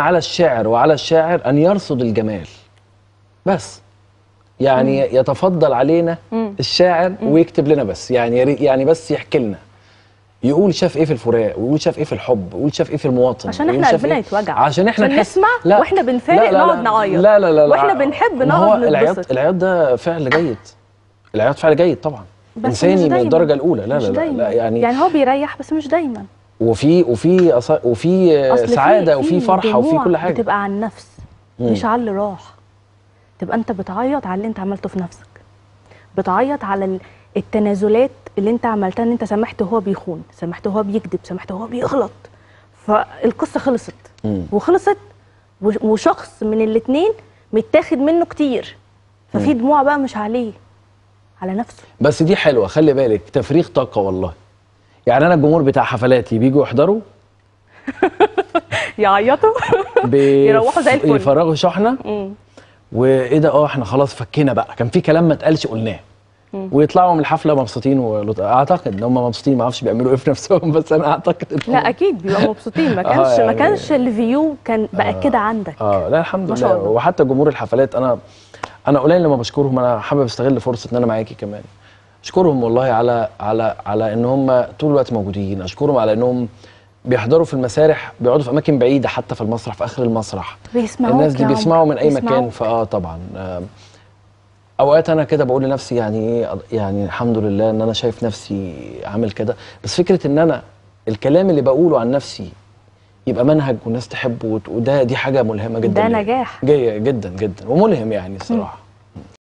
على الشاعر وعلى الشاعر أن يرصد الجمال بس يعني مم. يتفضل علينا مم. الشاعر مم. ويكتب لنا بس يعني يعني بس يحكي لنا يقول شاف ايه في الفراق ويقول شاف ايه في الحب ويقول شاف ايه في المواطن عشان احنا إيه قلبنا يتوجع عشان احنا نحس... نسمع لا واحنا بنفارق نقعد نعيط لا لا لا, لا واحنا بنحب نقعد نتبسط العياط العياط ده فعل جيد العياط فعل جيد طبعا بس انساني من الدرجه الاولى لا لا لا, لا يعني يعني هو بيريح بس مش دايما وفي وفي وفي سعاده وفي فرحه وفي كل حاجه بتبقى على النفس مم. مش على اللي راح تبقى انت بتعيط على اللي انت عملته في نفسك بتعيط على التنازلات اللي انت عملتها ان انت سامحت وهو بيخون سامحت وهو بيكذب سامحت وهو بيغلط فالقصه خلصت مم. وخلصت وشخص من الاثنين متاخد منه كتير ففي دموع بقى مش عليه على نفسه بس دي حلوه خلي بالك تفريغ طاقه والله يعني انا الجمهور بتاع حفلاتي بيجوا يحضروا يعيطوا يروحوا زي الفل يفرغوا شحنه وايه ده اه احنا خلاص فكينا بقى كان في كلام ما اتقالش قلناه ويطلعوا من الحفله مبسوطين ولط... اعتقد ان هم مبسوطين ما اعرفش بيعملوا ايه في نفسهم بس انا اعتقد إن لا اكيد بيبقوا مبسوطين ما آه، كانش آه يعني... ما كانش الفيو كان بقى آه كده عندك اه لا الحمد لله وحتى جمهور الحفلات انا انا قليل لما بشكرهم انا حابب استغل فرصه ان انا معاكي كمان اشكرهم والله على على على ان هم طول الوقت موجودين اشكرهم على انهم بيحضروا في المسارح بيقعدوا في اماكن بعيده حتى في المسرح في اخر المسرح بيسمعوك الناس دي بيسمعوا من اي بيسمعوك. مكان فاه طبعا آه، اوقات انا كده بقول لنفسي يعني ايه يعني الحمد لله ان انا شايف نفسي عامل كده بس فكره ان انا الكلام اللي بقوله عن نفسي يبقى منهج والناس تحبه وده دي حاجه ملهمه جدا ده يعني. نجاح جدا جدا وملهم يعني الصراحه